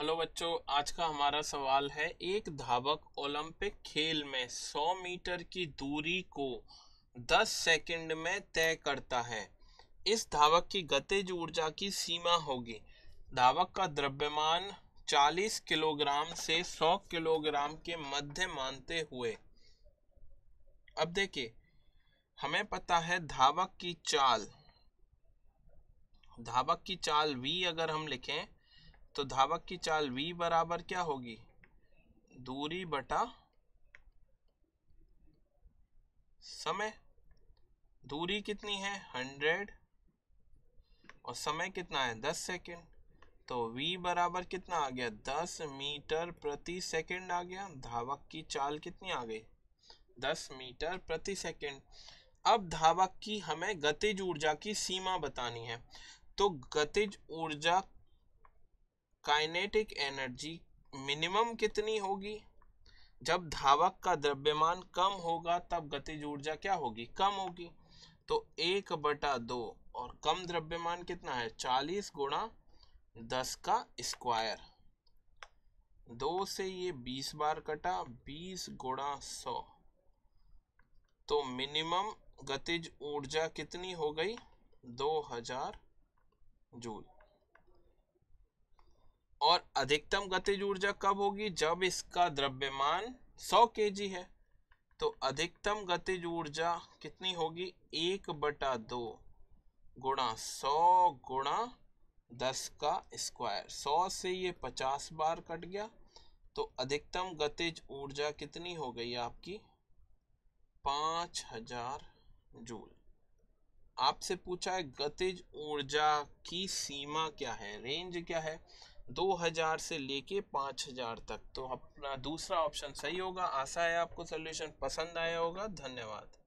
hello बच्चों आज का हमारा सवाल है एक धावक ओलंपिक खेल में 100 मीटर की दूरी को 10 सेकंड में तय करता है इस धावक की गतिज ऊर्जा की सीमा होगी धावक का द्रव्यमान 40 किलोग्राम से 100 किलोग्राम के मध्य मानते हुए अब देखिए हमें पता है धावक की चाल धावक की चाल वी अगर हम लिखें तो धावक की चाल v बराबर क्या होगी दूरी बटा समय दूरी कितनी है हंड्रेड और समय कितना है दस सेकेंड तो v बराबर कितना आ गया दस मीटर प्रति सेकेंड आ गया धावक की चाल कितनी आ गई दस मीटर प्रति सेकेंड अब धावक की हमें गतिज ऊर्जा की सीमा बतानी है तो गतिज ऊर्जा काइनेटिक एनर्जी मिनिमम कितनी होगी जब धावक का द्रव्यमान कम होगा तब गतिज ऊर्जा क्या होगी कम होगी तो एक बटा दो और कम द्रव्यमान कितना है चालीस गुणा दस का स्क्वायर दो से ये बीस बार कटा बीस गुणा सौ तो मिनिमम गतिज ऊर्जा कितनी हो गई दो हजार जूल और अधिकतम गतिज ऊर्जा कब होगी जब इसका द्रव्यमान 100 के है तो अधिकतम गतिज ऊर्जा कितनी होगी एक बटा दो गुणा सौ गुणा दस का स्क्वायर सौ से ये पचास बार कट गया तो अधिकतम गतिज ऊर्जा कितनी हो गई आपकी पाँच हजार जूल आपसे पूछा है गतिज ऊर्जा की सीमा क्या है रेंज क्या है दो हज़ार से लेके पाँच हज़ार तक तो अपना दूसरा ऑप्शन सही होगा आशा है आपको सोल्यूशन पसंद आया होगा धन्यवाद